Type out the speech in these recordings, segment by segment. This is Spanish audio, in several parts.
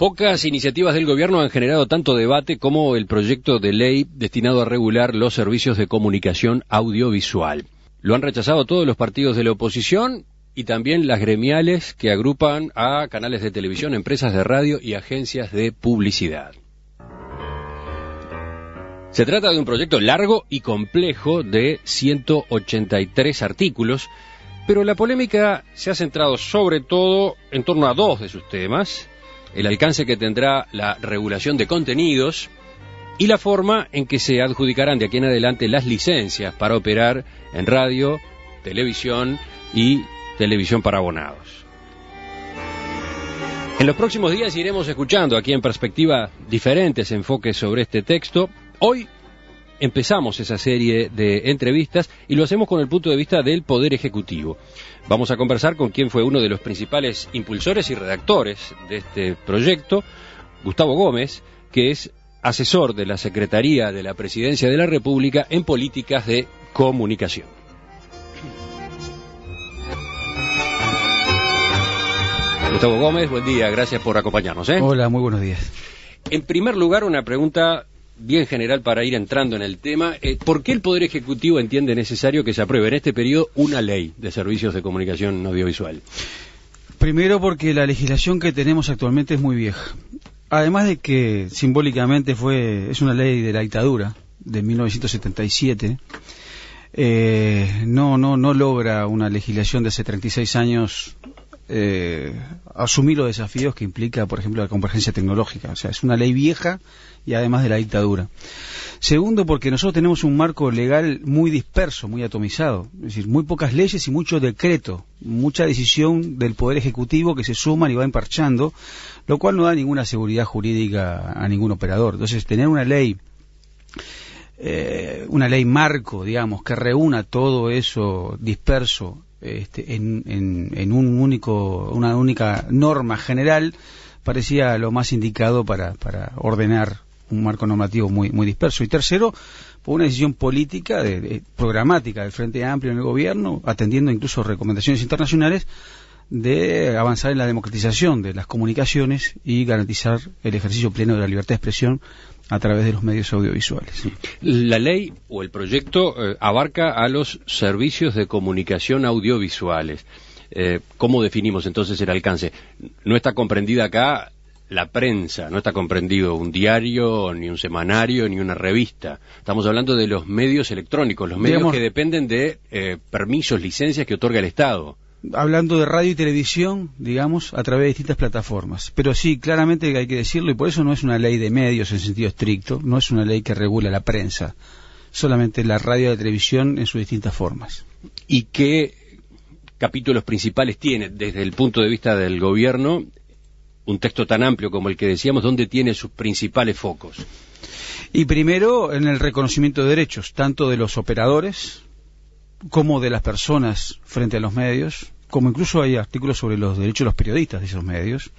Pocas iniciativas del gobierno han generado tanto debate como el proyecto de ley destinado a regular los servicios de comunicación audiovisual. Lo han rechazado todos los partidos de la oposición y también las gremiales que agrupan a canales de televisión, empresas de radio y agencias de publicidad. Se trata de un proyecto largo y complejo de 183 artículos, pero la polémica se ha centrado sobre todo en torno a dos de sus temas, el alcance que tendrá la regulación de contenidos y la forma en que se adjudicarán de aquí en adelante las licencias para operar en radio, televisión y televisión para abonados. En los próximos días iremos escuchando aquí en perspectiva diferentes enfoques sobre este texto. Hoy empezamos esa serie de entrevistas y lo hacemos con el punto de vista del Poder Ejecutivo. Vamos a conversar con quien fue uno de los principales impulsores y redactores de este proyecto, Gustavo Gómez, que es asesor de la Secretaría de la Presidencia de la República en políticas de comunicación. Gustavo Gómez, buen día, gracias por acompañarnos. ¿eh? Hola, muy buenos días. En primer lugar, una pregunta bien general para ir entrando en el tema. Eh, ¿Por qué el Poder Ejecutivo entiende necesario que se apruebe en este periodo una ley de servicios de comunicación audiovisual? Primero porque la legislación que tenemos actualmente es muy vieja. Además de que simbólicamente fue es una ley de la dictadura de 1977, eh, no no no logra una legislación de hace 36 años eh, asumir los desafíos que implica, por ejemplo, la convergencia tecnológica. O sea, es una ley vieja y además de la dictadura. Segundo, porque nosotros tenemos un marco legal muy disperso, muy atomizado. Es decir, muy pocas leyes y mucho decreto, mucha decisión del Poder Ejecutivo que se suman y va emparchando, lo cual no da ninguna seguridad jurídica a ningún operador. Entonces, tener una ley eh, una ley marco, digamos, que reúna todo eso disperso este, en, un único, una única norma general parecía lo más indicado para, ordenar un marco normativo muy, disperso. Y tercero, por una decisión política, programática del Frente Amplio en el gobierno, atendiendo incluso recomendaciones internacionales, de avanzar en la democratización de las comunicaciones y garantizar el ejercicio pleno de la libertad de expresión a través de los medios audiovisuales. La ley o el proyecto eh, abarca a los servicios de comunicación audiovisuales. Eh, ¿Cómo definimos entonces el alcance? No está comprendida acá la prensa, no está comprendido un diario, ni un semanario, ni una revista. Estamos hablando de los medios electrónicos, los medios que dependen de eh, permisos, licencias que otorga el Estado hablando de radio y televisión, digamos, a través de distintas plataformas. Pero sí, claramente hay que decirlo, y por eso no es una ley de medios en sentido estricto, no es una ley que regula la prensa, solamente la radio y la televisión en sus distintas formas. ¿Y qué capítulos principales tiene desde el punto de vista del gobierno un texto tan amplio como el que decíamos, ¿dónde tiene sus principales focos? Y primero en el reconocimiento de derechos, tanto de los operadores, como de las personas frente a los medios, como incluso hay artículos sobre los derechos de los periodistas de esos medios,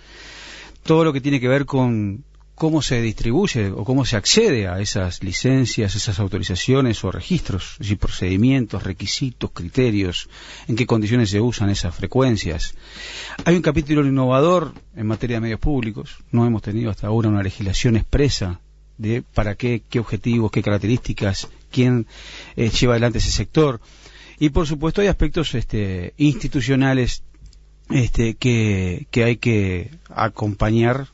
todo lo que tiene que ver con cómo se distribuye o cómo se accede a esas licencias, esas autorizaciones o registros, es procedimientos, requisitos, criterios, en qué condiciones se usan esas frecuencias. Hay un capítulo innovador en materia de medios públicos. No hemos tenido hasta ahora una legislación expresa de para qué, qué objetivos, qué características, quién eh, lleva adelante ese sector. Y por supuesto hay aspectos este, institucionales este, que, hay que acompañar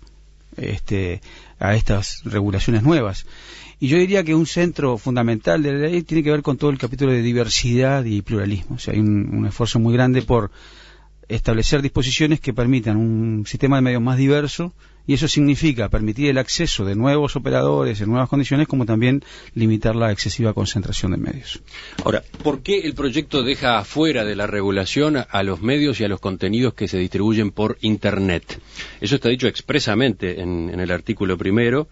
este, a estas regulaciones nuevas. Y yo diría que un centro fundamental de la ley tiene que ver con todo el capítulo de diversidad y pluralismo. O sea, hay un esfuerzo muy grande por establecer disposiciones que permitan un sistema de medios más diverso y eso significa permitir el acceso de nuevos operadores en nuevas condiciones como también limitar la excesiva concentración de medios. Ahora, ¿por qué el proyecto deja fuera de la regulación a los medios y a los contenidos que se distribuyen por Internet? Eso está dicho expresamente en, en el artículo primero.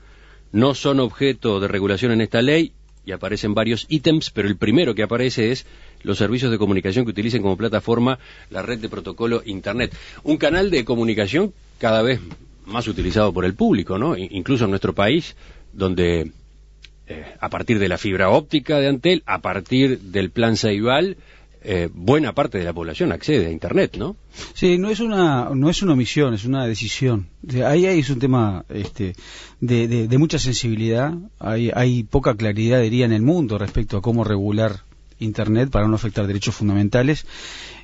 No son objeto de regulación en esta ley y aparecen varios ítems, pero el primero que aparece es los servicios de comunicación que utilicen como plataforma la red de protocolo Internet. Un canal de comunicación cada vez más utilizado por el público, ¿no? Incluso en nuestro país, donde eh, a partir de la fibra óptica de Antel, a partir del plan Saibal, eh, buena parte de la población accede a Internet, ¿no? Sí, no es una, no es una omisión, es una decisión. Ahí, es un tema este, de, de, mucha sensibilidad, hay poca claridad, diría, en el mundo respecto a cómo regular Internet para no afectar derechos fundamentales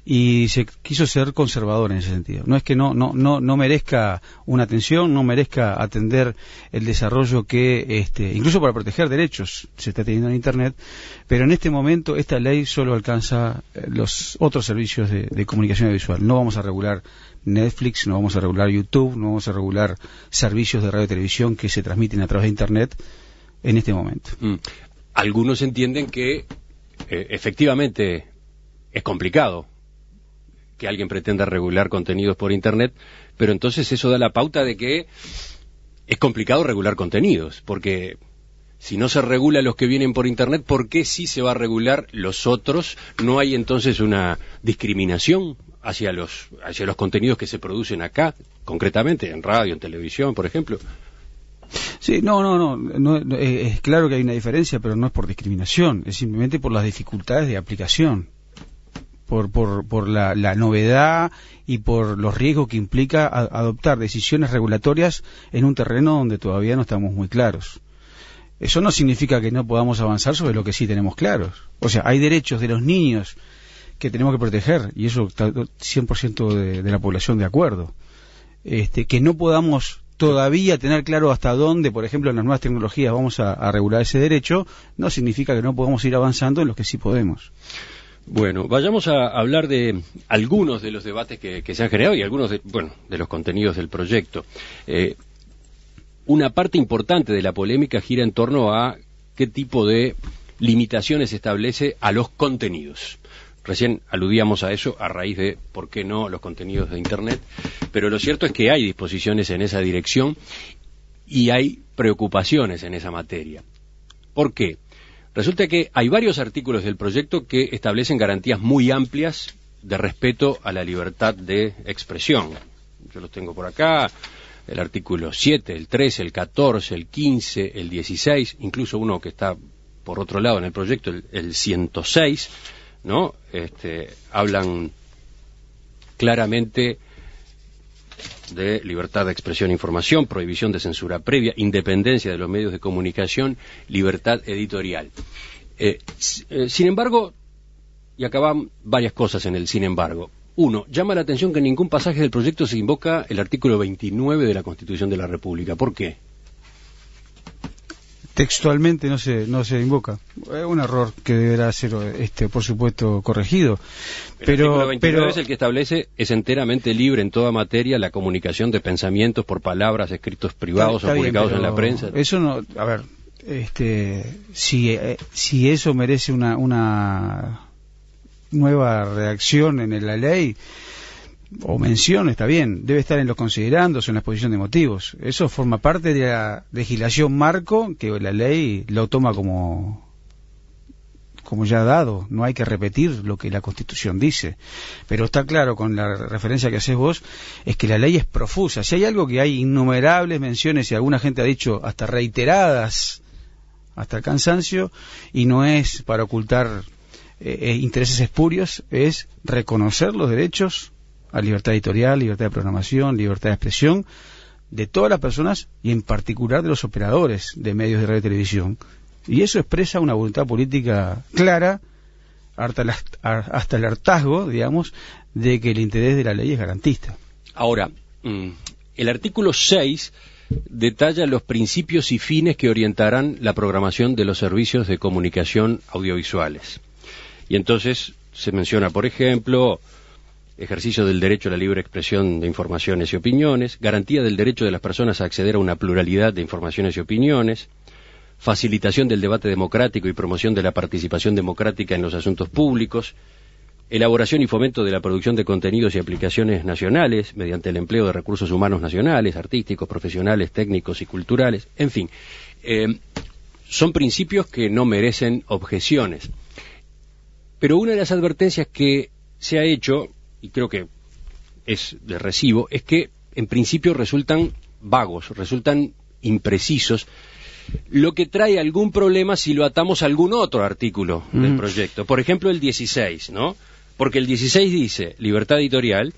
y se quiso ser conservador en ese sentido. No es que no, no, no, no merezca una atención, no merezca atender el desarrollo que, este, incluso para proteger derechos, se está teniendo en Internet, pero en este momento esta ley solo alcanza eh, los otros servicios de, comunicación visual. No vamos a regular Netflix, no vamos a regular YouTube, no vamos a regular servicios de radio y televisión que se transmiten a través de Internet en este momento. Mm. Algunos entienden que eh, efectivamente es complicado que alguien pretenda regular contenidos por Internet, pero entonces eso da la pauta de que es complicado regular contenidos, porque si no se regula los que vienen por Internet, ¿por qué sí se va a regular los otros? ¿No hay entonces una discriminación hacia los, hacia los contenidos que se producen acá, concretamente en radio, en televisión, por ejemplo? Sí, no, no, no, no eh, es claro que hay una diferencia, pero no es por discriminación, es simplemente por las dificultades de aplicación, por, por, por la, novedad y por los riesgos que implica adoptar decisiones regulatorias en un terreno donde todavía no estamos muy claros. Eso no significa que no podamos avanzar sobre lo que sí tenemos claros. O sea, hay derechos de los niños que tenemos que proteger, y eso está 100% de, de la población de acuerdo. Este, que no podamos todavía tener claro hasta dónde, por ejemplo, en las nuevas tecnologías vamos a, regular ese derecho, no significa que no podamos ir avanzando en los que sí podemos. Bueno, vayamos a hablar de algunos de los debates que, se han generado y algunos de, bueno, de los contenidos del proyecto. Eh, una parte importante de la polémica gira en torno a qué tipo de limitaciones establece a los contenidos. Recién aludíamos a eso a raíz de, ¿por qué no?, los contenidos de Internet. Pero lo cierto es que hay disposiciones en esa dirección y hay preocupaciones en esa materia. ¿Por qué? Resulta que hay varios artículos del proyecto que establecen garantías muy amplias de respeto a la libertad de expresión. Yo los tengo por acá, el artículo 7, el 13, el 14, el 15, el 16, incluso uno que está por otro lado en el proyecto, el, el 106 ¿no? Este, hablan claramente de libertad de expresión e información, prohibición de censura previa, independencia de los medios de comunicación, libertad editorial. Eh, eh, sin embargo, y acaban varias cosas en el sin embargo. Uno, llama la atención que en ningún pasaje del proyecto se invoca el artículo 29 de la Constitución de la República. ¿Por qué? textualmente no se, no se invoca. Es un error que deberá ser, este, por supuesto, corregido. Pero, pero es el que establece es enteramente libre en toda materia la comunicación de pensamientos por palabras, escritos privados o publicados en la prensa. Eso no, a ver, este, si, eh, si eso merece una, una nueva reacción en la ley, o mención, está bien, debe estar en los considerandos, en la exposición de motivos. Eso forma parte de la legislación marco que la ley lo toma como, como ya dado, no hay que repetir lo que la Constitución dice. Pero está claro con la referencia que haces vos, es que la ley es profusa. Si hay algo que hay innumerables menciones y alguna gente ha dicho hasta reiteradas, hasta el cansancio, y no es para ocultar eh, eh, intereses espurios, es reconocer los derechos a libertad editorial, libertad de programación, libertad de expresión de todas las personas y en particular de los operadores de medios de radio y televisión. Y eso expresa una voluntad política clara, hasta el hartazgo, digamos, de que el interés de la ley es garantista. Ahora, mm, el artículo 6 detalla los principios y fines que orientarán la programación de los servicios de comunicación audiovisuales. Y entonces se menciona, por ejemplo, ejercicio del derecho a la libre expresión de informaciones y opiniones, garantía del derecho de las personas a acceder a una pluralidad de informaciones y opiniones, facilitación del debate democrático y promoción de la participación democrática en los asuntos públicos, elaboración y fomento de la producción de contenidos y aplicaciones nacionales mediante el empleo de recursos humanos nacionales, artísticos, profesionales, técnicos y culturales, en fin. Eh, son principios que no merecen objeciones. Pero una de las advertencias que se ha hecho y creo que es de recibo, es que en principio resultan vagos, resultan imprecisos, lo que trae algún problema si lo atamos a algún otro artículo del mm. proyecto. Por ejemplo, el 16, ¿no? Porque el 16 dice, libertad editorial,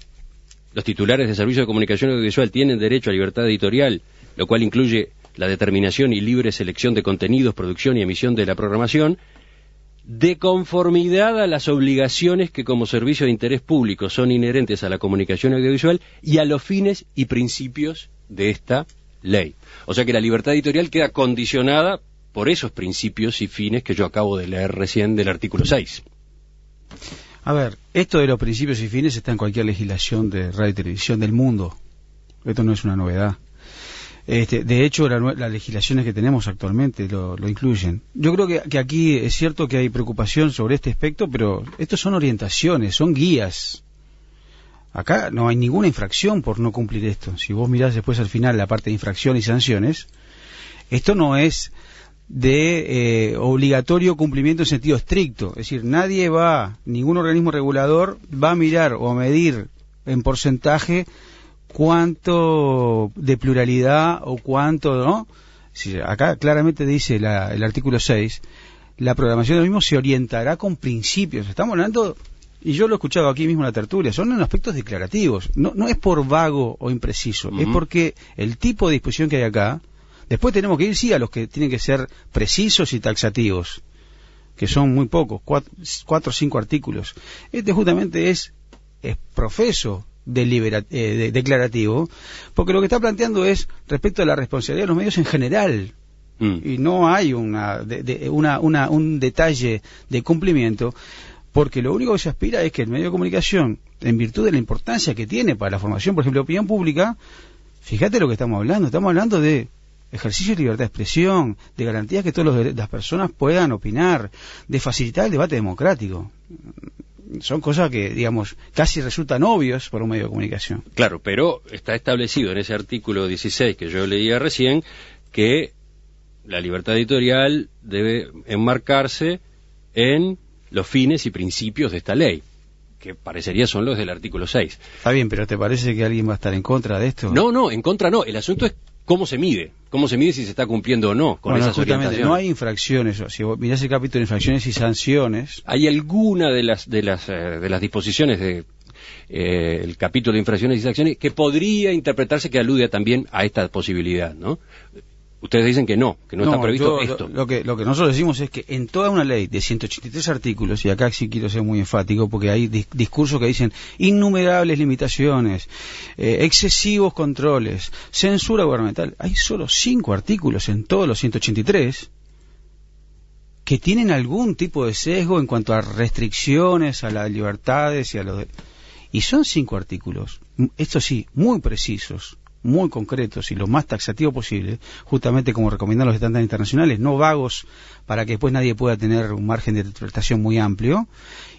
los titulares de servicios de comunicación audiovisual tienen derecho a libertad editorial, lo cual incluye la determinación y libre selección de contenidos, producción y emisión de la programación, de conformidad a las obligaciones que como servicio de interés público son inherentes a la comunicación audiovisual y a los fines y principios de esta ley. O sea que la libertad editorial queda condicionada por esos principios y fines que yo acabo de leer recién del artículo 6. A ver, esto de los principios y fines está en cualquier legislación de radio y televisión del mundo. Esto no es una novedad. Este, de hecho, las legislaciones que tenemos actualmente lo, incluyen. Yo creo que, aquí es cierto que hay preocupación sobre este aspecto, pero esto son orientaciones, son guías. Acá no hay ninguna infracción por no cumplir esto. Si vos mirás después al final la parte de infracción y sanciones, esto no es de eh, obligatorio cumplimiento en sentido estricto. Es decir, nadie va, ningún organismo regulador va a mirar o a medir en porcentaje cuánto de pluralidad o cuánto, ¿no? Si acá claramente dice el artículo 6, la programación lo mismo se orientará con principios. Estamos hablando, y yo lo he escuchado aquí mismo en la tertulia, son en aspectos declarativos. No, no es por vago o impreciso, es porque el tipo de disposición que hay acá, después tenemos que ir, sí, a los que tienen que ser precisos y taxativos, que son muy pocos, cuatro o cinco artículos. Este justamente es, es profeso eh, declarativo, porque lo que está planteando es respecto a la responsabilidad de los medios en general. Mm. Y no hay una, un detalle de cumplimiento, porque lo único que se aspira es que el medio de comunicación, en virtud de la importancia que tiene para la formación, por ejemplo, de opinión pública, fíjate lo que estamos hablando, estamos hablando de ejercicio de libertad de expresión, de garantías que todas las personas puedan opinar, de facilitar el debate democrático son cosas que, digamos, casi resultan obvias por un medio de comunicación. Claro, pero está establecido en ese artículo 16 que yo leía recién que la libertad editorial debe enmarcarse en los fines y principios de esta ley que parecería son los del artículo 6. Está bien, pero ¿te parece que alguien va a estar en contra de esto? No, no, en contra no. El asunto es cómo se mide, cómo se mide si se está cumpliendo o no con esas No hay infracciones, si vos mirás el capítulo de infracciones y sanciones. Hay alguna de las de las eh, disposiciones de eh, el capítulo de infracciones y sanciones que podría interpretarse que alude también a esta posibilidad, ¿no? Ustedes dicen que no, que no, está previsto esto. Lo, que, lo que nosotros decimos es que en toda una ley de 183 artículos, y acá sí quiero ser muy enfático porque hay discursos que dicen innumerables limitaciones, eh, excesivos controles, censura gubernamental, hay solo cinco artículos en todos los 183 que tienen algún tipo de sesgo en cuanto a restricciones a las libertades y a los... Y son cinco artículos, esto sí, muy precisos muy concretos y lo más taxativo posible, justamente como recomiendan los estándares internacionales, no vagos para que después nadie pueda tener un margen de interpretación muy amplio,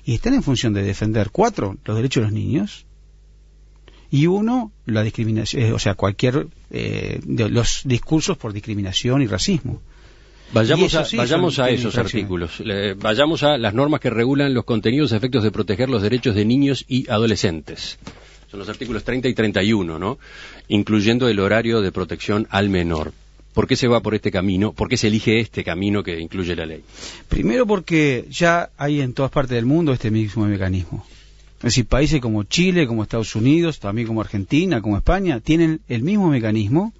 y están en función de defender, cuatro, los derechos de los niños, y uno, la discriminación, eh, o sea, cualquier, eh, de los discursos por discriminación y racismo. Vayamos, a, esos artículos, vayamos a las normas que regulan los contenidos a efectos de proteger los derechos de niños y adolescentes son los artículos 30 y 31, ¿no? Incluyendo el horario de protección al menor. ¿Por qué se va por este camino? ¿Por qué se elige este camino que incluye la ley? Primero porque ya hay en todas partes del mundo este mismo mecanismo. Es decir, países como Chile, como Estados Unidos, también como Argentina, como España, tienen el mismo mecanismo,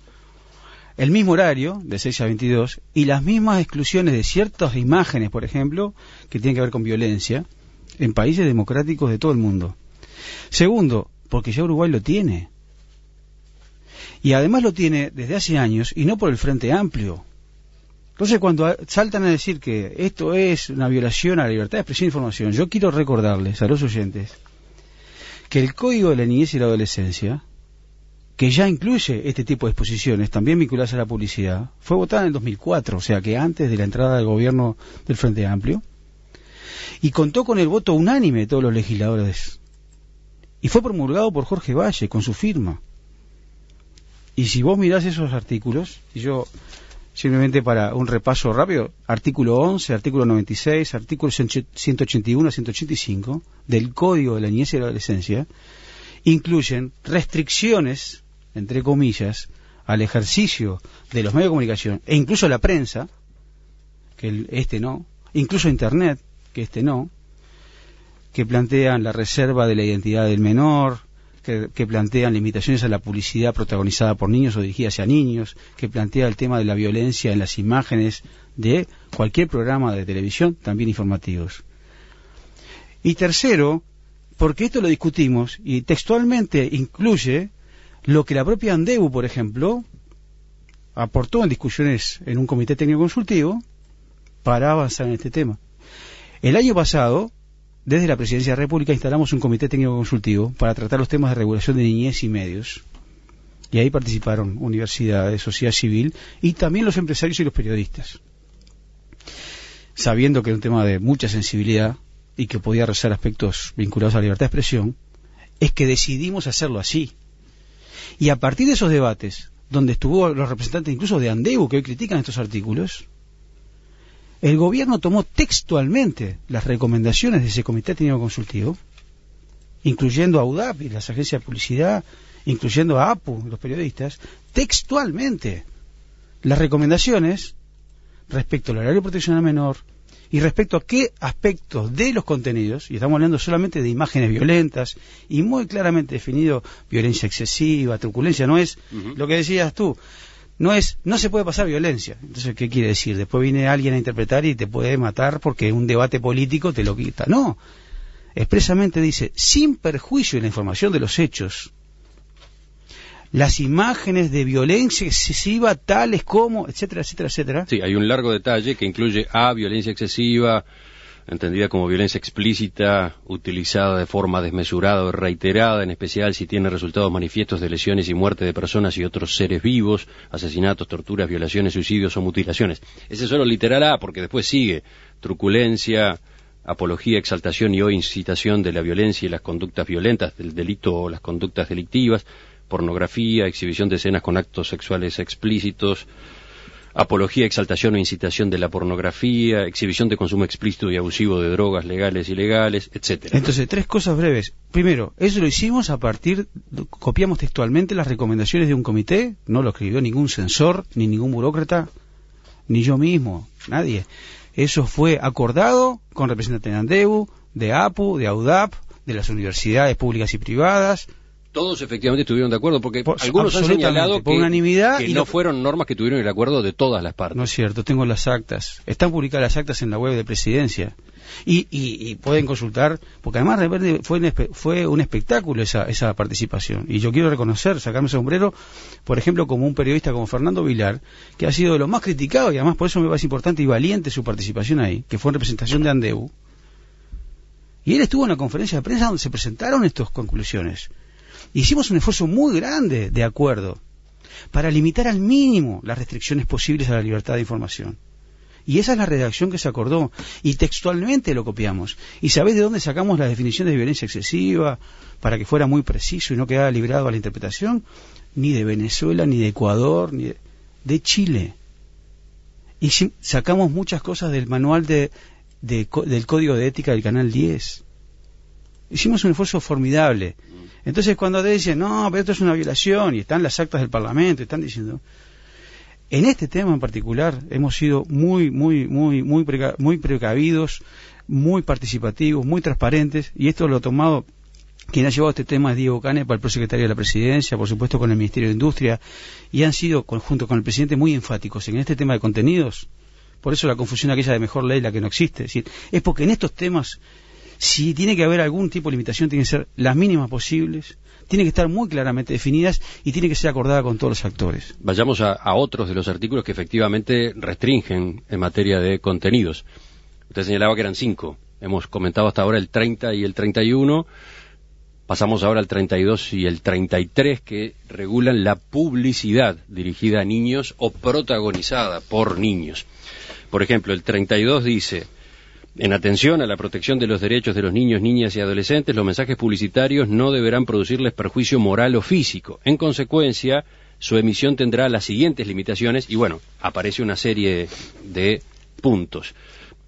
el mismo horario, de 6 a 22, y las mismas exclusiones de ciertas imágenes, por ejemplo, que tienen que ver con violencia, en países democráticos de todo el mundo. Segundo, porque ya Uruguay lo tiene. Y además lo tiene desde hace años y no por el Frente Amplio. Entonces cuando saltan a decir que esto es una violación a la libertad de expresión e información, yo quiero recordarles a los oyentes que el Código de la Niñez y la Adolescencia, que ya incluye este tipo de exposiciones, también vinculadas a la publicidad, fue votada en el 2004, o sea que antes de la entrada del gobierno del Frente Amplio, y contó con el voto unánime de todos los legisladores y fue promulgado por Jorge Valle con su firma. Y si vos mirás esos artículos, y yo simplemente para un repaso rápido, artículo 11, artículo 96, artículo 181 a 185 del Código de la Niñez y la Adolescencia, incluyen restricciones, entre comillas, al ejercicio de los medios de comunicación, e incluso la prensa, que este no, incluso Internet, que este no, que plantean la reserva de la identidad del menor, que, plantean limitaciones a la publicidad protagonizada por niños o dirigida hacia niños, que plantea el tema de la violencia en las imágenes de cualquier programa de televisión, también informativos. Y tercero, porque esto lo discutimos y textualmente incluye lo que la propia Andebu, por ejemplo, aportó en discusiones en un comité técnico consultivo para avanzar en este tema. El año pasado, desde la Presidencia de la República instalamos un comité técnico consultivo para tratar los temas de regulación de niñez y medios. Y ahí participaron universidades, sociedad civil y también los empresarios y los periodistas. Sabiendo que era un tema de mucha sensibilidad y que podía rezar aspectos vinculados a la libertad de expresión, es que decidimos hacerlo así. Y a partir de esos debates, donde estuvo los representantes incluso de Andevo, que hoy critican estos artículos, el gobierno tomó textualmente las recomendaciones de ese comité técnico consultivo, incluyendo a UDAP y las agencias de publicidad, incluyendo a APU, los periodistas, textualmente las recomendaciones respecto al horario de protección menor y respecto a qué aspectos de los contenidos, y estamos hablando solamente de imágenes violentas y muy claramente definido violencia excesiva, truculencia, no es lo que decías tú no es no se puede pasar violencia. Entonces, ¿qué quiere decir? Después viene alguien a interpretar y te puede matar porque un debate político te lo quita. No. Expresamente dice, sin perjuicio de la información de los hechos, las imágenes de violencia excesiva tales como, etcétera, etcétera, etcétera. Sí, hay un largo detalle que incluye A, violencia excesiva, entendida como violencia explícita, utilizada de forma desmesurada o reiterada, en especial si tiene resultados manifiestos de lesiones y muerte de personas y otros seres vivos, asesinatos, torturas, violaciones, suicidios o mutilaciones. Ese solo literal A, porque después sigue truculencia, apología, exaltación y o incitación de la violencia y las conductas violentas, del delito o las conductas delictivas, pornografía, exhibición de escenas con actos sexuales explícitos, apología, exaltación o incitación de la pornografía, exhibición de consumo explícito y abusivo de drogas legales, y ilegales, etcétera. Entonces, tres cosas breves. Primero, eso lo hicimos a partir, copiamos textualmente las recomendaciones de un comité, no lo escribió ningún censor, ni ningún burócrata, ni yo mismo, nadie. Eso fue acordado con representantes de ANDEU, de APU, de AUDAP, de las universidades públicas y privadas, todos efectivamente estuvieron de acuerdo, porque algunos han señalado que, unanimidad y no fueron normas que tuvieron el acuerdo de todas las partes. No es cierto, tengo las actas. Están publicadas las actas en la web de Presidencia. Y, pueden consultar, porque además de fue, un fue un espectáculo esa, participación. Y yo quiero reconocer, sacarme ese sombrero, por ejemplo, como un periodista como Fernando Vilar, que ha sido de los más criticados y además por eso me parece importante y valiente su participación ahí, que fue en representación de Andeu. Y él estuvo en una conferencia de prensa donde se presentaron estas conclusiones hicimos un esfuerzo muy grande de acuerdo para limitar al mínimo las restricciones posibles a la libertad de información. Y esa es la redacción que se acordó. Y textualmente lo copiamos. ¿Y sabés de dónde sacamos la definición de violencia excesiva para que fuera muy preciso y no quedara librado a la interpretación? Ni de Venezuela, ni de Ecuador, ni de, Chile. Y sacamos muchas cosas del manual del Código de Ética del Canal 10. Hicimos un esfuerzo formidable entonces cuando te dicen, no, pero esto es una violación y están las actas del Parlamento, están diciendo... En este tema en particular hemos sido muy, muy, muy, muy, muy precavidos, muy participativos, muy transparentes y esto lo ha tomado quien ha llevado este tema es Diego Cane para el prosecretario de la Presidencia, por supuesto con el Ministerio de Industria, y han sido, junto con el presidente, muy enfáticos en este tema de contenidos. Por eso la confusión aquella de mejor ley, la que no existe. es porque en estos temas si tiene que haber algún tipo de limitación, tiene que ser las mínimas posibles, tiene que estar muy claramente definidas y tiene que ser acordada con todos los actores. Vayamos a, a otros de los artículos que efectivamente restringen en materia de contenidos. Usted señalaba que eran cinco. Hemos comentado hasta ahora el 30 y el 31. Pasamos ahora al 32 y el 33 que regulan la publicidad dirigida a niños o protagonizada por niños. Por ejemplo, el 32 dice, en atención a la protección de los derechos de los niños, niñas y adolescentes, los mensajes publicitarios no deberán producirles perjuicio moral o físico. En consecuencia, su emisión tendrá las siguientes limitaciones y bueno, aparece una serie de puntos.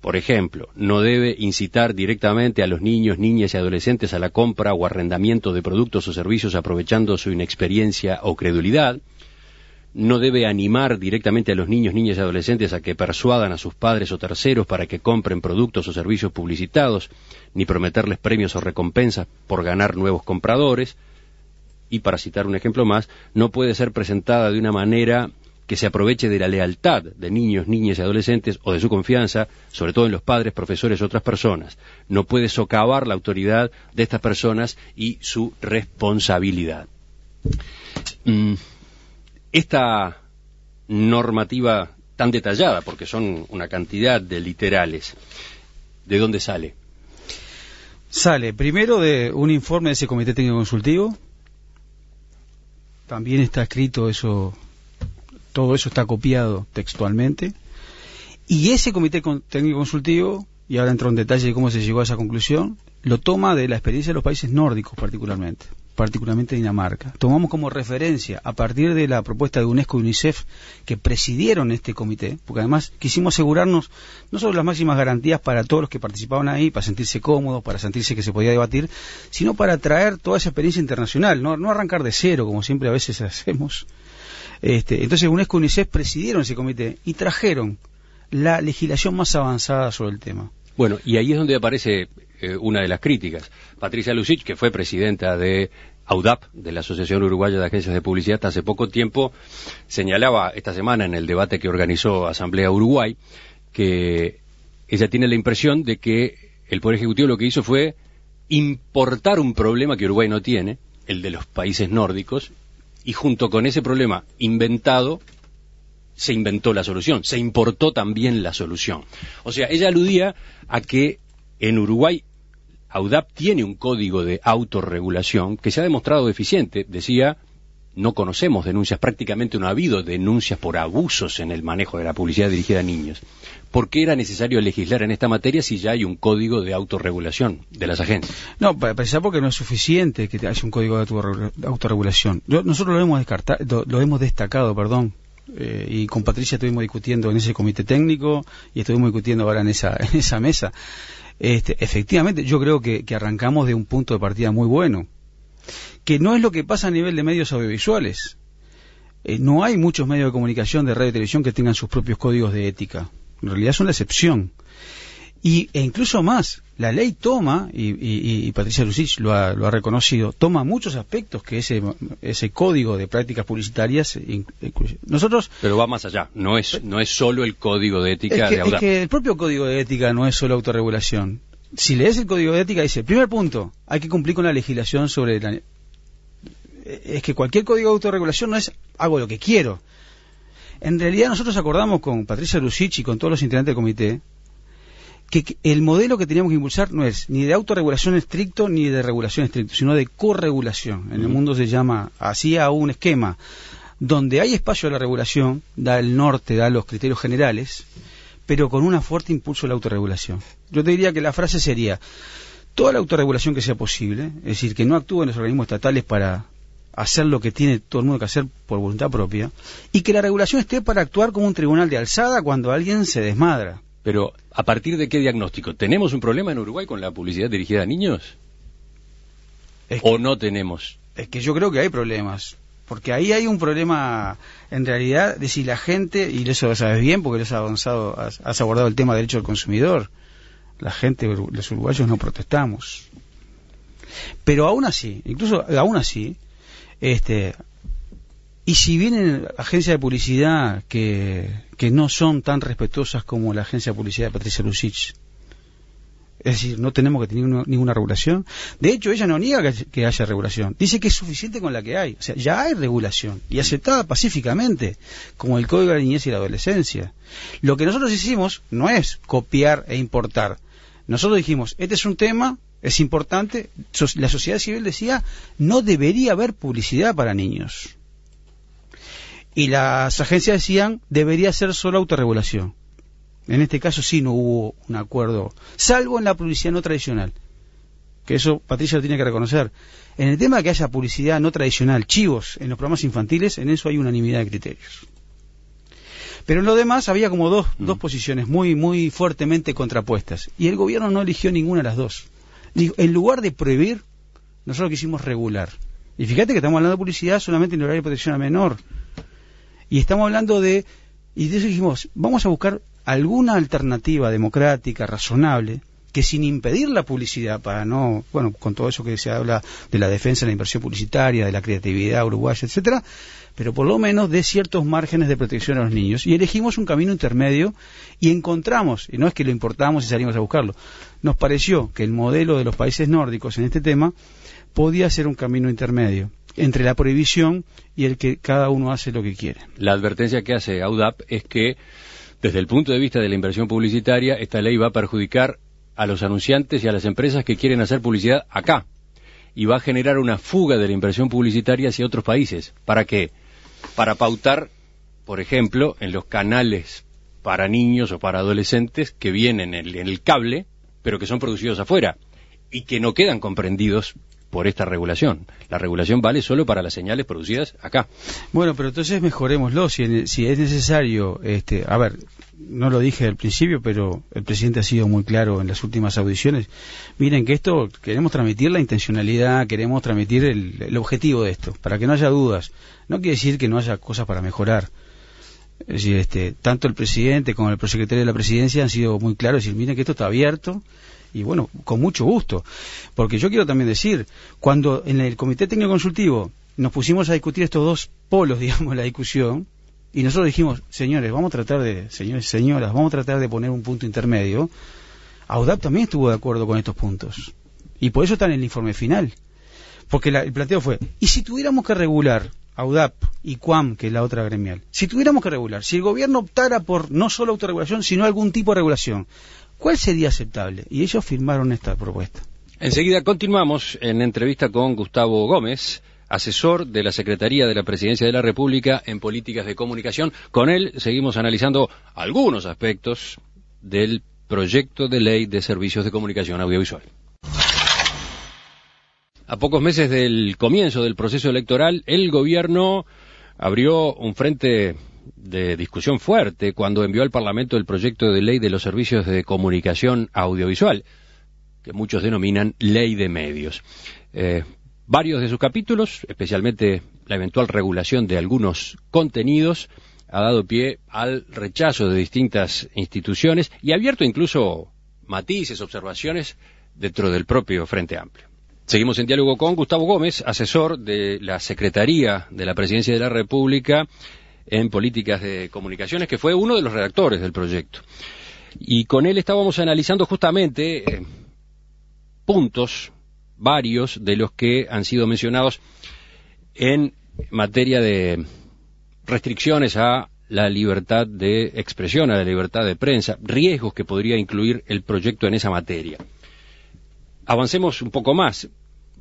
Por ejemplo, no debe incitar directamente a los niños, niñas y adolescentes a la compra o arrendamiento de productos o servicios aprovechando su inexperiencia o credulidad no debe animar directamente a los niños, niñas y adolescentes a que persuadan a sus padres o terceros para que compren productos o servicios publicitados, ni prometerles premios o recompensas por ganar nuevos compradores. Y para citar un ejemplo más, no puede ser presentada de una manera que se aproveche de la lealtad de niños, niñas y adolescentes o de su confianza, sobre todo en los padres, profesores o otras personas. No puede socavar la autoridad de estas personas y su responsabilidad. Mm esta normativa tan detallada, porque son una cantidad de literales, ¿de dónde sale? Sale primero de un informe de ese comité técnico consultivo. También está escrito eso, todo eso está copiado textualmente. Y ese comité técnico consultivo, y ahora entro en detalle de cómo se llegó a esa conclusión, lo toma de la experiencia de los países nórdicos particularmente particularmente Dinamarca. Tomamos como referencia, a partir de la propuesta de UNESCO y UNICEF, que presidieron este comité, porque además quisimos asegurarnos no solo las máximas garantías para todos los que participaban ahí, para sentirse cómodos, para sentirse que se podía debatir, sino para traer toda esa experiencia internacional, no, arrancar de cero, como siempre a veces hacemos. Este, entonces UNESCO y UNICEF presidieron ese comité y trajeron la legislación más avanzada sobre el tema. Bueno, y ahí es donde aparece eh, una de las críticas. Patricia Lucich, que fue presidenta de AUDAP, de la Asociación Uruguaya de Agencias de Publicidad, hasta hace poco tiempo, señalaba esta semana en el debate que organizó Asamblea Uruguay que ella tiene la impresión de que el Poder Ejecutivo lo que hizo fue importar un problema que Uruguay no tiene, el de los países nórdicos, y junto con ese problema inventado, se inventó la solución, se importó también la solución. O sea, ella aludía a que en Uruguay, AUDAP tiene un código de autorregulación que se ha demostrado deficiente. Decía, no conocemos denuncias, prácticamente no ha habido denuncias por abusos en el manejo de la publicidad dirigida a niños. ¿Por qué era necesario legislar en esta materia si ya hay un código de autorregulación de las agencias? No, precisamente porque no es suficiente que haya un código de autorregulación. Nosotros lo hemos, destacado, perdón, eh, y con Patricia estuvimos discutiendo en ese comité técnico y estuvimos discutiendo ahora en esa mesa. Este, efectivamente, yo creo que, arrancamos de un punto de partida muy bueno, que no es lo que pasa a nivel de medios audiovisuales. Eh, no hay muchos medios de comunicación de radio y televisión que tengan sus propios códigos de ética. En realidad es una excepción. Y, e incluso más, la ley toma, y, Patricia Lucich lo ha, reconocido, toma muchos aspectos que ese, ese código de prácticas publicitarias Nosotros, Pero va más allá, no es, no es solo el código de ética es que, de Es que el propio código de ética no es solo autorregulación. Si lees el código de ética, dice, primer punto, hay que cumplir con la legislación sobre... La... Es que cualquier código de autorregulación no es hago lo que quiero. En realidad nosotros acordamos con Patricia Lucich y con todos los integrantes del comité que, el modelo que teníamos que impulsar no es ni de autorregulación estricto ni de regulación estricto, sino de corregulación. En el mundo se llama así a un esquema donde hay espacio a la regulación, da el norte, da los criterios generales, pero con un fuerte impulso de la autorregulación. Yo te diría que la frase sería, toda la autorregulación que sea posible, es decir, que no actúen los organismos estatales para hacer lo que tiene todo el mundo que hacer por voluntad propia, y que la regulación esté para actuar como un tribunal de alzada cuando alguien se desmadra. Pero, ¿a partir de qué diagnóstico? ¿Tenemos un problema en Uruguay con la publicidad dirigida a niños? ¿O no tenemos? Es que yo creo que hay problemas. Porque ahí hay un problema, en realidad, de si la gente, y eso lo sabes bien porque has avanzado, has, abordado el tema del derecho del consumidor. La gente, los uruguayos no protestamos. Pero aún así, incluso aún así, este, y si vienen agencias de publicidad que, que no son tan respetuosas como la agencia de publicidad de Patricia Lucich, es decir, no tenemos que tener ninguna regulación. De hecho, ella no niega que, que, haya regulación. Dice que es suficiente con la que hay. O sea, ya hay regulación y aceptada pacíficamente, como el Código de la Niñez y la Adolescencia. Lo que nosotros hicimos no es copiar e importar. Nosotros dijimos, este es un tema, es importante. La sociedad civil decía, no debería haber publicidad para niños y las agencias decían debería ser solo autorregulación. En este caso sí no hubo un acuerdo, salvo en la publicidad no tradicional. Que eso Patricia lo tiene que reconocer. En el tema de que haya publicidad no tradicional, chivos en los programas infantiles, en eso hay unanimidad de criterios. Pero en lo demás había como dos, mm. dos posiciones muy, muy fuertemente contrapuestas. Y el gobierno no eligió ninguna de las dos. en lugar de prohibir, nosotros quisimos regular. Y fíjate que estamos hablando de publicidad solamente en el horario de protección a menor y estamos hablando de, y de dijimos, vamos a buscar alguna alternativa democrática, razonable, que sin impedir la publicidad, para no, bueno, con todo eso que se habla de la defensa de la inversión publicitaria, de la creatividad uruguaya, etcétera, pero por lo menos de ciertos márgenes de protección a los niños. Y elegimos un camino intermedio y encontramos, y no es que lo importamos y salimos a buscarlo, nos pareció que el modelo de los países nórdicos en este tema podía ser un camino intermedio entre la prohibición y el que cada uno hace lo que quiere. La advertencia que hace AUDAP es que, desde el punto de vista de la inversión publicitaria, esta ley va a perjudicar a los anunciantes y a las empresas que quieren hacer publicidad acá y va a generar una fuga de la inversión publicitaria hacia otros países. ¿Para qué? Para pautar, por ejemplo, en los canales para niños o para adolescentes que vienen en el, cable, pero que son producidos afuera y que no quedan comprendidos por esta regulación. La regulación vale solo para las señales producidas acá. Bueno, pero entonces mejorémoslo si, si es necesario. Este, a ver, no lo dije al principio, pero el presidente ha sido muy claro en las últimas audiciones. Miren que esto queremos transmitir la intencionalidad, queremos transmitir el, objetivo de esto, para que no haya dudas. No quiere decir que no haya cosas para mejorar. Es decir, este, tanto el presidente como el prosecretario de la presidencia han sido muy claros, decir, miren que esto está abierto, y bueno, con mucho gusto. Porque yo quiero también decir, cuando en el Comité Técnico Consultivo nos pusimos a discutir estos dos polos, digamos, la discusión, y nosotros dijimos, señores, vamos a tratar de, señores, señoras, vamos a tratar de poner un punto intermedio. Audap también estuvo de acuerdo con estos puntos. Y por eso está en el informe final. Porque el planteo fue, ¿y si tuviéramos que regular AUDAP y CUAM, que es la otra gremial, si tuviéramos que regular, si el gobierno optara por no solo autorregulación, sino algún tipo de regulación, ¿Cuál sería aceptable? Y ellos firmaron esta propuesta. Enseguida continuamos en entrevista con Gustavo Gómez, asesor de la Secretaría de la Presidencia de la República en políticas de comunicación. Con él seguimos analizando algunos aspectos del proyecto de ley de servicios de comunicación audiovisual. A pocos meses del comienzo del proceso electoral, el gobierno abrió un frente de discusión fuerte cuando envió al Parlamento el proyecto de ley de los servicios de comunicación audiovisual, que muchos denominan ley de medios. Eh, varios de sus capítulos, especialmente la eventual regulación de algunos contenidos, ha dado pie al rechazo de distintas instituciones y ha abierto incluso matices, observaciones dentro del propio Frente Amplio. Seguimos en diálogo con Gustavo Gómez, asesor de la Secretaría de la Presidencia de la República en políticas de comunicaciones, que fue uno de los redactores del proyecto. Y con él estábamos analizando justamente eh, puntos, varios de los que han sido mencionados en materia de restricciones a la libertad de expresión, a la libertad de prensa, riesgos que podría incluir el proyecto en esa materia. Avancemos un poco más,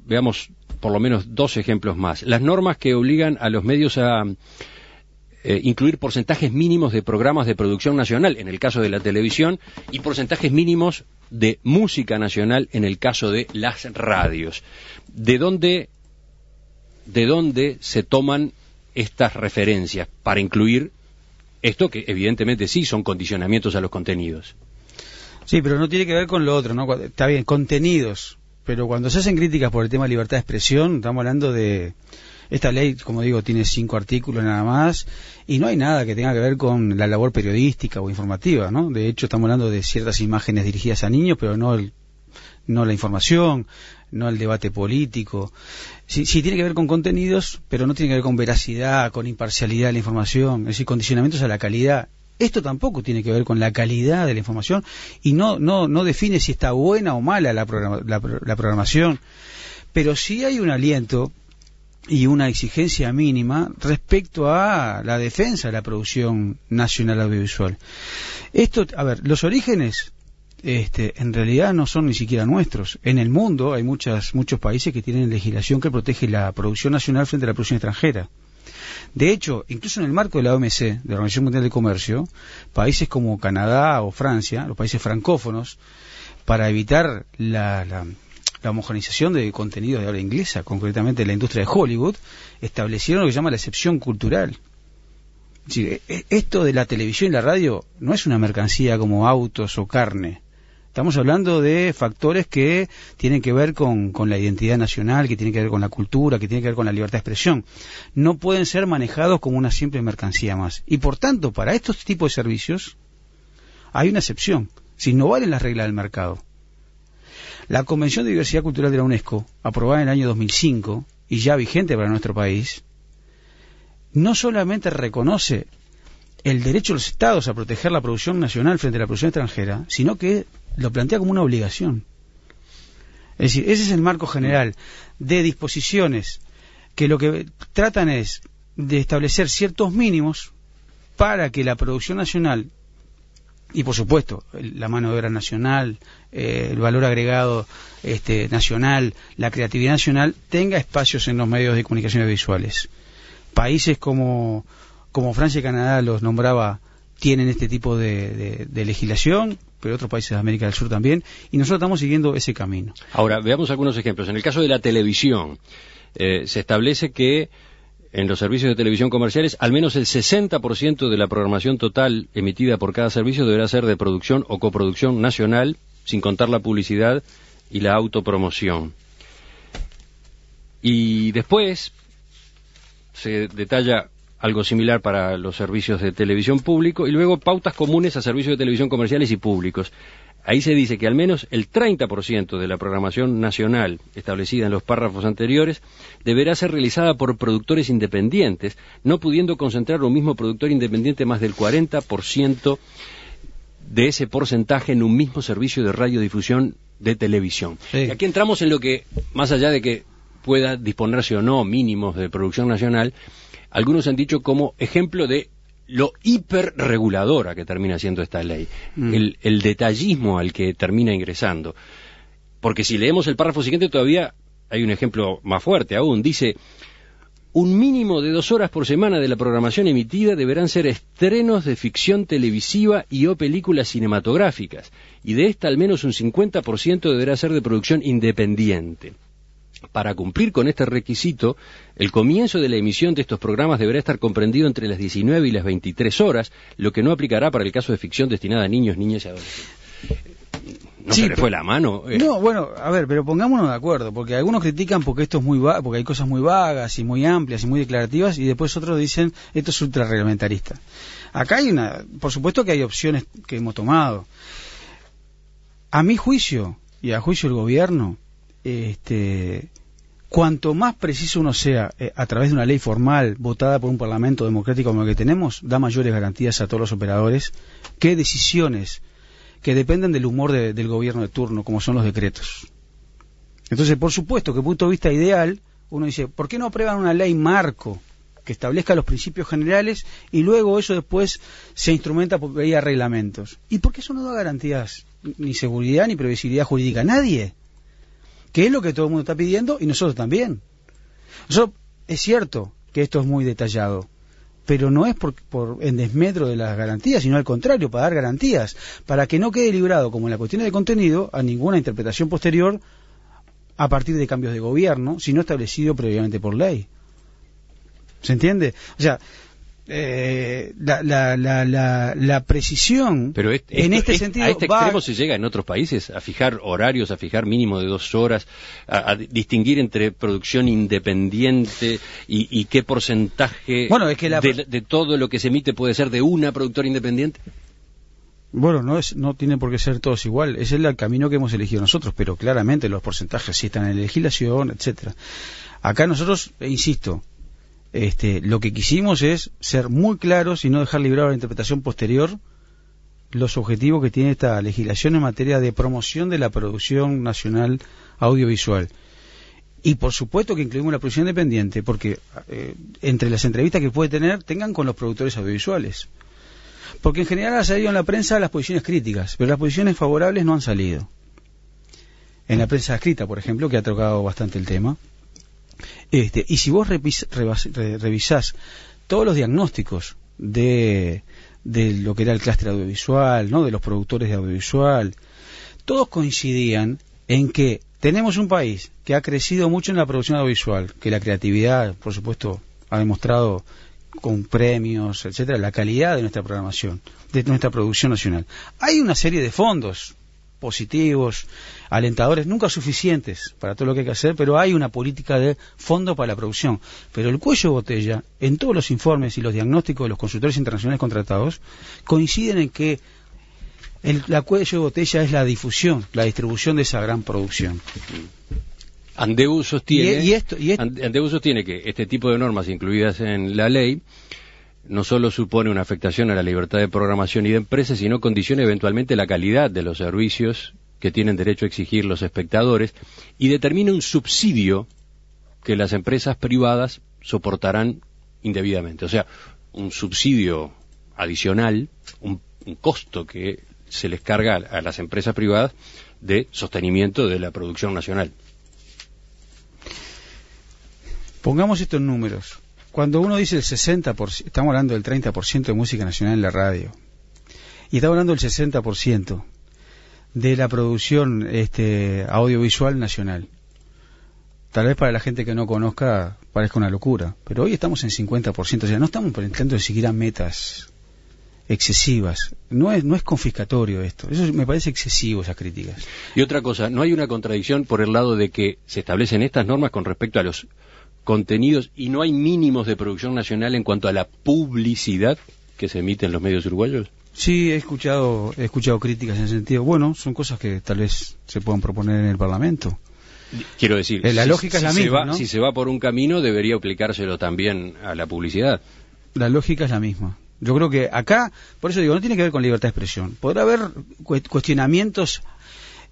veamos por lo menos dos ejemplos más. Las normas que obligan a los medios a eh, incluir porcentajes mínimos de programas de producción nacional, en el caso de la televisión, y porcentajes mínimos de música nacional, en el caso de las radios. ¿De dónde, de dónde se toman estas referencias para incluir esto que evidentemente sí son condicionamientos a los contenidos? Sí, pero no tiene que ver con lo otro, ¿no? Está bien, contenidos, pero cuando se hacen críticas por el tema de libertad de expresión, estamos hablando de esta ley, como digo, tiene cinco artículos nada más y no hay nada que tenga que ver con la labor periodística o informativa, ¿no? De hecho, estamos hablando de ciertas imágenes dirigidas a niños, pero no el, no la información, no el debate político. Sí, tiene que ver con contenidos, pero no tiene que ver con veracidad, con imparcialidad de la información, es decir, condicionamientos a la calidad. Esto tampoco tiene que ver con la calidad de la información y no, no, no define si está buena o mala la, la programación. Pero sí hay un aliento y una exigencia mínima respecto a la defensa de la producción nacional audiovisual. Esto, a ver, los orígenes este, en realidad no son ni siquiera nuestros. En el mundo hay muchas, muchos países que tienen legislación que protege la producción nacional frente a la producción extranjera. De hecho, incluso en el marco de la OMC, de la Organización Mundial de Comercio, países como Canadá o Francia, los países francófonos, para evitar la, la homogenización de contenidos de habla inglesa, concretamente la industria de Hollywood, establecieron lo que se llama la excepción cultural. E, e, esto de la televisión y la radio no es una mercancía como autos o carne. Estamos hablando de factores que tienen que ver con, con, la identidad nacional, que tienen que ver con la cultura, que tienen que ver con la libertad de expresión. No pueden ser manejados como una simple mercancía más. Y por tanto, para estos tipos de servicios hay una excepción. Si no valen las reglas del mercado. La Convención de Diversidad Cultural de la UNESCO, aprobada en el año 2005 y ya vigente para nuestro país, no solamente reconoce el derecho de los estados a proteger la producción nacional frente a la producción extranjera, sino que lo plantea como una obligación. Es decir, ese es el marco general de disposiciones que lo que tratan es de establecer ciertos mínimos para que la producción nacional y por supuesto la mano de obra nacional, eh, el valor agregado este, nacional, la creatividad nacional, tenga espacios en los medios de comunicaciones visuales. Países como, Francia y Canadá los nombraba, tienen este tipo de, legislación, pero otros países de América del Sur también, y nosotros estamos siguiendo ese camino. Ahora, veamos algunos ejemplos. En el caso de la televisión, eh, se establece que en los servicios de televisión comerciales, al menos el 60% de la programación total emitida por cada servicio deberá ser de producción o coproducción nacional, sin contar la publicidad y la autopromoción. Y después se detalla algo similar para los servicios de televisión público y luego pautas comunes a servicios de televisión comerciales y públicos. Ahí se dice que al menos el 30% de la programación nacional establecida en los párrafos anteriores deberá ser realizada por productores independientes, no pudiendo concentrar un mismo productor independiente más del 40% de ese porcentaje en un mismo servicio de radiodifusión de televisión. Y aquí entramos en lo que, más allá de que pueda disponerse o no mínimos de producción nacional, algunos han dicho como ejemplo de lo hiperreguladora que termina siendo esta ley, mm. el, el, detallismo al que termina ingresando. Porque si leemos el párrafo siguiente todavía hay un ejemplo más fuerte aún. Dice, un mínimo de dos horas por semana de la programación emitida deberán ser estrenos de ficción televisiva y o películas cinematográficas, y de esta al menos un 50% deberá ser de producción independiente. Para cumplir con este requisito, el comienzo de la emisión de estos programas deberá estar comprendido entre las 19 y las 23 horas, lo que no aplicará para el caso de ficción destinada a niños, niñas y adolescentes. No sí, le fue la mano. Eh. No, bueno, a ver, pero pongámonos de acuerdo, porque algunos critican porque esto es muy porque hay cosas muy vagas y muy amplias y muy declarativas y después otros dicen esto es ultra reglamentarista. Acá hay una, por supuesto que hay opciones que hemos tomado. A mi juicio y a juicio del gobierno, este, cuanto más preciso uno sea eh, a través de una ley formal votada por un parlamento democrático como el que tenemos, da mayores garantías a todos los operadores que decisiones que dependen del humor del gobierno de turno, como son los decretos. Entonces, por supuesto que punto de vista ideal, uno dice, ¿por qué no aprueban una ley marco que establezca los principios generales y luego eso después se instrumenta por vía reglamentos? ¿Y por qué eso no da garantías ni seguridad ni previsibilidad jurídica? Nadie que es lo que todo el mundo está pidiendo y nosotros también. es cierto que esto es muy detallado, pero no es por, en desmedro de las garantías, sino al contrario, para dar garantías, para que no quede librado, como en la cuestión de contenido, a ninguna interpretación posterior a partir de cambios de gobierno, sino establecido previamente por ley. ¿Se entiende? O sea, eh, la, precisión Pero en este sentido. A este extremo se llega en otros países a fijar horarios, a fijar mínimo de dos horas, a, distinguir entre producción independiente y, qué porcentaje bueno, es que de, todo lo que se emite puede ser de una productora independiente. Bueno, no, es, no tiene por qué ser todos igual, ese es el camino que hemos elegido nosotros, pero claramente los porcentajes sí están en la legislación, etcétera. Acá nosotros, insisto, este, lo que quisimos es ser muy claros y no dejar librado a la interpretación posterior los objetivos que tiene esta legislación en materia de promoción de la producción nacional audiovisual. Y por supuesto que incluimos la producción independiente, porque eh, entre las entrevistas que puede tener, tengan con los productores audiovisuales. Porque en general ha salido en la prensa las posiciones críticas, pero las posiciones favorables no han salido. En la prensa escrita, por ejemplo, que ha tocado bastante el tema. Este, y si vos revisás todos los diagnósticos de, lo que era el clúster audiovisual, ¿no? de los productores de audiovisual, todos coincidían en que tenemos un país que ha crecido mucho en la producción audiovisual, que la creatividad, por supuesto, ha demostrado con premios, etcétera, la calidad de nuestra programación, de nuestra producción nacional. Hay una serie de fondos positivos, alentadores, nunca suficientes para todo lo que hay que hacer, pero hay una política de fondo para la producción. Pero el cuello de botella, en todos los informes y los diagnósticos de los consultores internacionales contratados, coinciden en que el la cuello de botella es la difusión, la distribución de esa gran producción. Andeu sostiene, y, sostiene que este tipo de normas incluidas en la ley no solo supone una afectación a la libertad de programación y de empresas, sino condiciona eventualmente la calidad de los servicios que tienen derecho a exigir los espectadores y determina un subsidio que las empresas privadas soportarán indebidamente. O sea, un subsidio adicional, un costo que se les carga a las empresas privadas de sostenimiento de la producción nacional. Pongamos estos números. Cuando uno dice el 60%, estamos hablando del 30% de música nacional en la radio, y estamos hablando del 60% de la producción este, audiovisual nacional. Tal vez para la gente que no conozca parezca una locura, pero hoy estamos en 50%, o sea, no estamos intentando a metas excesivas. No es, no es confiscatorio esto. Eso me parece excesivo, esas críticas. Y otra cosa, ¿no hay una contradicción por el lado de que se establecen estas normas con respecto a los contenidos y no hay mínimos de producción nacional en cuanto a la publicidad que se emite en los medios uruguayos? Sí, he escuchado, he escuchado críticas en ese sentido. Bueno, son cosas que tal vez se puedan proponer en el Parlamento. Quiero decir, eh, la si, lógica la misma. Si se va por un camino, debería aplicárselo también a la publicidad. La lógica es la misma. Yo creo que acá, por eso digo, no tiene que ver con libertad de expresión. Podrá haber cuestionamientos,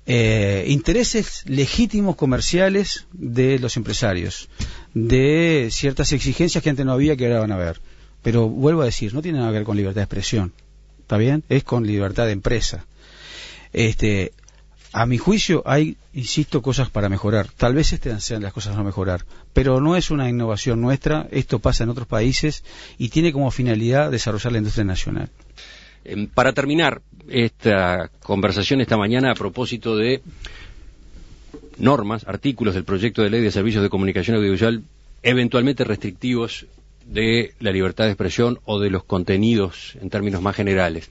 eh, intereses legítimos comerciales de los empresarios de ciertas exigencias que antes no había que ahora van a haber. Pero vuelvo a decir, no tiene nada que ver con libertad de expresión, ¿está bien? Es con libertad de empresa. Este, a mi juicio hay, insisto, cosas para mejorar. Tal vez estas sean las cosas a mejorar, pero no es una innovación nuestra, esto pasa en otros países y tiene como finalidad desarrollar la industria nacional. Em, para terminar esta conversación esta mañana a propósito de normas, artículos del proyecto de ley de servicios de comunicación audiovisual eventualmente restrictivos de la libertad de expresión o de los contenidos en términos más generales.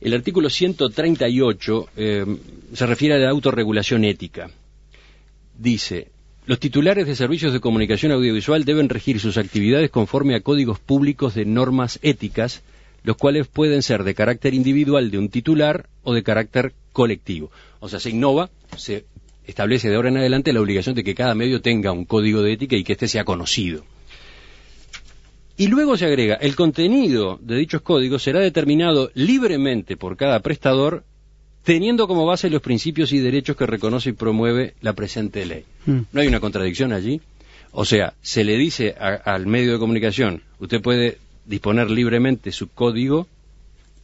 El artículo 138 eh, se refiere a la autorregulación ética. Dice, los titulares de servicios de comunicación audiovisual deben regir sus actividades conforme a códigos públicos de normas éticas, los cuales pueden ser de carácter individual de un titular o de carácter colectivo. O sea, se innova, se establece de ahora en adelante la obligación de que cada medio tenga un código de ética y que éste sea conocido. Y luego se agrega, el contenido de dichos códigos será determinado libremente por cada prestador, teniendo como base los principios y derechos que reconoce y promueve la presente ley. Hmm. ¿No hay una contradicción allí? O sea, se le dice al medio de comunicación, usted puede disponer libremente su código,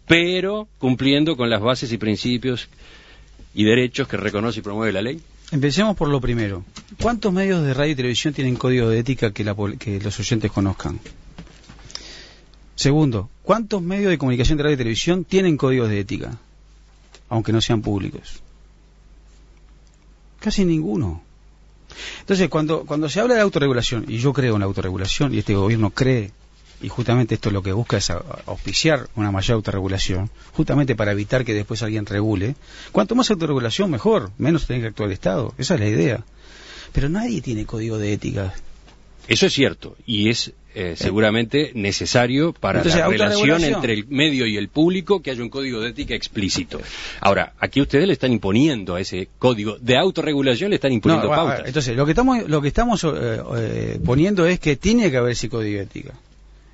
pero cumpliendo con las bases y principios y derechos que reconoce y promueve la ley. Empecemos por lo primero. ¿Cuántos medios de radio y televisión tienen código de ética que, los oyentes conozcan? Segundo, ¿cuántos medios de comunicación de radio y televisión tienen códigos de ética? Aunque no sean públicos. Casi ninguno. Entonces, cuando, cuando se habla de autorregulación, y yo creo en la autorregulación, y este gobierno cree y justamente esto lo que busca es auspiciar una mayor autorregulación, justamente para evitar que después alguien regule. Cuanto más autorregulación, mejor, menos tiene que actuar el Estado, esa es la idea. Pero nadie tiene código de ética. Eso es cierto, y es eh, eh. seguramente necesario para la relación entre el medio y el público que haya un código de ética explícito. Ahora, aquí ustedes le están imponiendo a ese código de autorregulación, le están imponiendo pautas. Entonces, lo que estamos, lo que estamos eh, poniendo es que tiene que haber ese código de ética.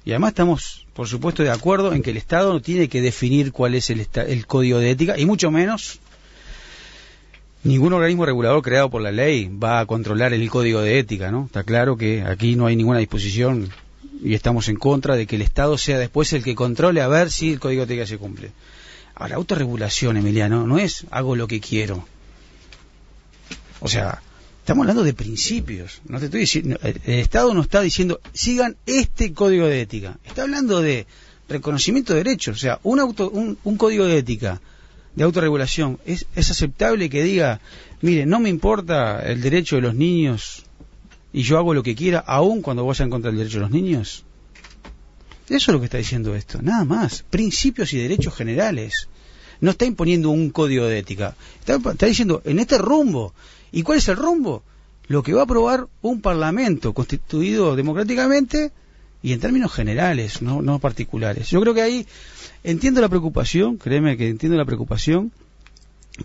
Y además estamos, por supuesto, de acuerdo en que el Estado no tiene que definir cuál es el, el código de ética, y mucho menos ningún organismo regulador creado por la ley va a controlar el código de ética, ¿no? Está claro que aquí no hay ninguna disposición y estamos en contra de que el Estado sea después el que controle a ver si el código de ética se cumple. Ahora, autorregulación, Emiliano, no es hago lo que quiero. O sea, Estamos hablando de principios. No te estoy diciendo, eh, el Estado no está diciendo sigan este código de ética. Está hablando de reconocimiento de derechos. O sea, un, un, código de ética de autorregulación. ¿Es, aceptable que diga, mire, no me importa el derecho de los niños y yo hago lo que quiera, aun cuando vaya en contra del derecho de los niños? Eso es lo que está diciendo esto, nada más. Principios y derechos generales. No está imponiendo un código de ética. está diciendo, en este rumbo, ¿Y cuál es el rumbo? Lo que va a aprobar un Parlamento constituido democráticamente y en términos generales, no, particulares. Yo creo que ahí entiendo la preocupación, créeme que entiendo la preocupación,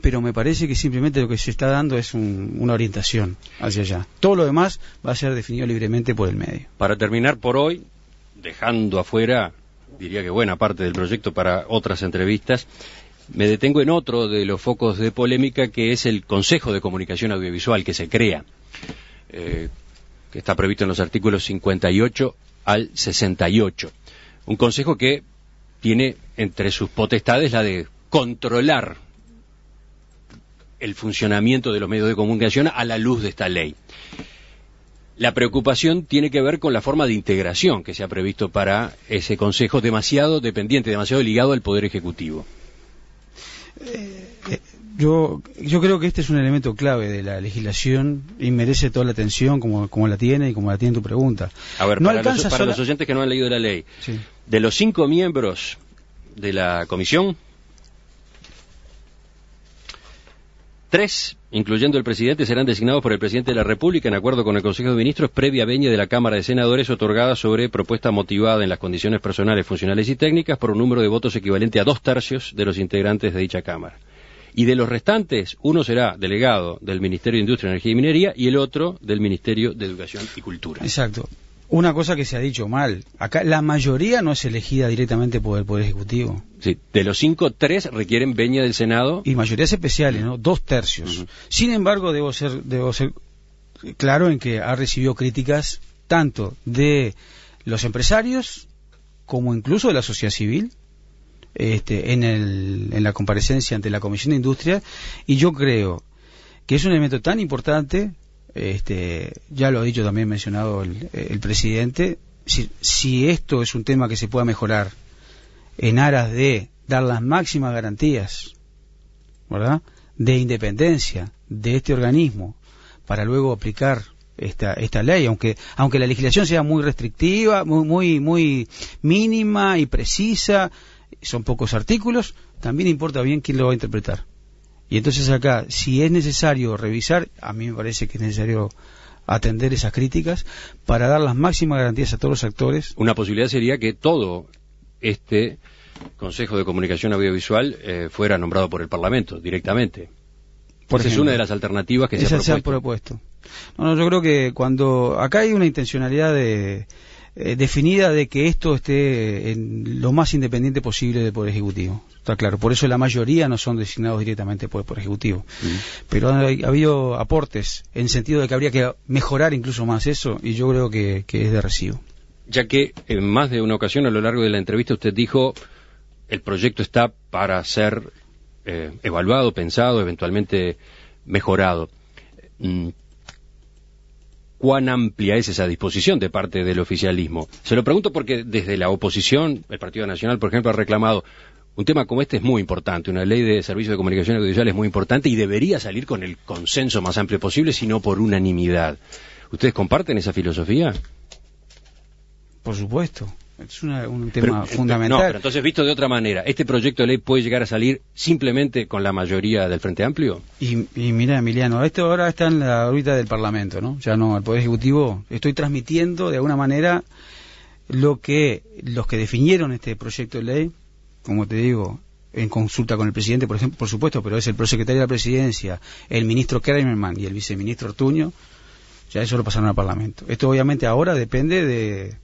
pero me parece que simplemente lo que se está dando es una orientación hacia allá. Todo lo demás va a ser definido libremente por el medio. Para terminar por hoy, dejando afuera, diría que buena parte del proyecto para otras entrevistas, me detengo en otro de los focos de polémica que es el Consejo de Comunicación Audiovisual que se crea, eh, que está previsto en los artículos 58 al 68. Un consejo que tiene entre sus potestades la de controlar el funcionamiento de los medios de comunicación a la luz de esta ley. La preocupación tiene que ver con la forma de integración que se ha previsto para ese Consejo, demasiado dependiente, demasiado ligado al Poder Ejecutivo. Eh, eh, yo, yo creo que este es un elemento clave de la legislación y merece toda la atención como, la tiene y como la tiene tu pregunta. A ver, no para, los, para los oyentes que no han leído la ley, de los cinco miembros de la comisión, Tres, incluyendo el presidente, serán designados por el presidente de la República en acuerdo con el Consejo de Ministros previa veña de la Cámara de Senadores otorgada sobre propuesta motivada en las condiciones personales, funcionales y técnicas por un número de votos equivalente a dos tercios de los integrantes de dicha Cámara. Y de los restantes, uno será delegado del Ministerio de Industria, Energía y Minería y el otro del Ministerio de Educación y Cultura. Exacto. Una cosa que se ha dicho mal, acá la mayoría no es elegida directamente por el Poder Ejecutivo. Sí, de los cinco, tres requieren veña del Senado. Y mayorías especiales, ¿no? Dos tercios. Sin embargo, debo ser, debo ser claro en que ha recibido críticas tanto de los empresarios como incluso de la sociedad civil este, en, el, en la comparecencia ante la Comisión de Industria y yo creo que es un elemento tan importante este, ya lo ha dicho también mencionado el, presidente, si, esto es un tema que se pueda mejorar en aras de dar las máximas garantías, ¿verdad? De independencia de este organismo para luego aplicar esta, esta ley, aunque, aunque la legislación sea muy restrictiva, muy, muy, muy mínima y precisa, son pocos artículos, también importa bien quién lo va a interpretar. Y entonces acá, si es necesario revisar, a mí me parece que es necesario atender esas críticas para dar las máximas garantías a todos los actores. Una posibilidad sería que todo este Consejo de Comunicación Audiovisual eh, fuera nombrado por el Parlamento directamente. Porque es una de las alternativas que se ha propuesto. Se propuesto. No, no, yo creo que cuando acá hay una intencionalidad de eh, definida de que esto esté en lo más independiente posible del Poder Ejecutivo. Está claro, por eso la mayoría no son designados directamente por el Poder Ejecutivo. Mm. Pero ha, habido aportes en sentido de que habría que mejorar incluso más eso y yo creo que, es de recibo. Ya que en más de una ocasión a lo largo de la entrevista usted dijo el proyecto está para ser eh, evaluado, pensado, eventualmente mejorado. Mm, cuán amplia es esa disposición de parte del oficialismo. Se lo pregunto porque desde la oposición, el Partido Nacional, por ejemplo, ha reclamado un tema como este es muy importante, una ley de servicios de comunicación audiovisual es muy importante y debería salir con el consenso más amplio posible, sino por unanimidad. ¿Ustedes comparten esa filosofía? Por supuesto. Es un tema fundamental. No, pero entonces, visto de otra manera, ¿este proyecto de ley puede llegar a salir simplemente con la mayoría del Frente Amplio? Y, mira, Emiliano, esto ahora está en la órbita del Parlamento, ¿no? Ya no, el Poder Ejecutivo. Estoy transmitiendo de alguna manera lo que los que definieron este proyecto de ley, como te digo, en consulta con el presidente, por, ejemplo, por supuesto, pero es el prosecretario de la presidencia, el ministro Kramerman y el viceministro Ortuño, ya eso lo pasaron al Parlamento. Esto obviamente ahora depende de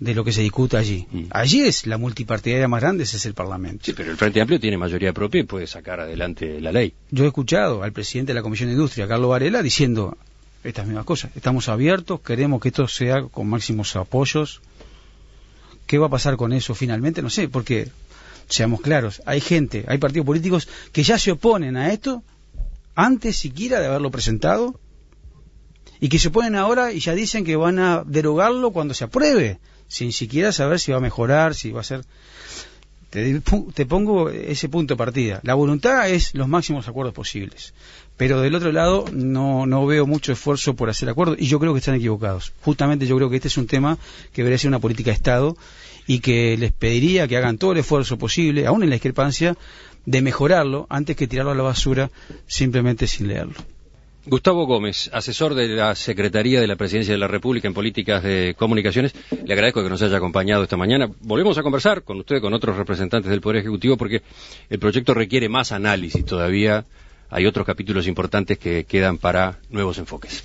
de lo que se discuta allí. Mm. Allí es la multipartidaria más grande, ese es el Parlamento. Sí, pero el Frente Amplio tiene mayoría propia y puede sacar adelante la ley. Yo he escuchado al presidente de la Comisión de Industria, Carlos Varela, diciendo estas mismas cosas. Estamos abiertos, queremos que esto sea con máximos apoyos. ¿Qué va a pasar con eso finalmente? No sé, porque, seamos claros, hay gente, hay partidos políticos que ya se oponen a esto antes siquiera de haberlo presentado y que se oponen ahora y ya dicen que van a derogarlo cuando se apruebe sin siquiera saber si va a mejorar, si va a ser... Te, te pongo ese punto de partida. La voluntad es los máximos acuerdos posibles, pero del otro lado no, no veo mucho esfuerzo por hacer acuerdos y yo creo que están equivocados. Justamente yo creo que este es un tema que debería ser una política de Estado y que les pediría que hagan todo el esfuerzo posible, aún en la discrepancia, de mejorarlo antes que tirarlo a la basura simplemente sin leerlo. Gustavo Gómez, asesor de la Secretaría de la Presidencia de la República en Políticas de Comunicaciones, le agradezco que nos haya acompañado esta mañana. Volvemos a conversar con usted, con otros representantes del Poder Ejecutivo, porque el proyecto requiere más análisis todavía. Hay otros capítulos importantes que quedan para nuevos enfoques.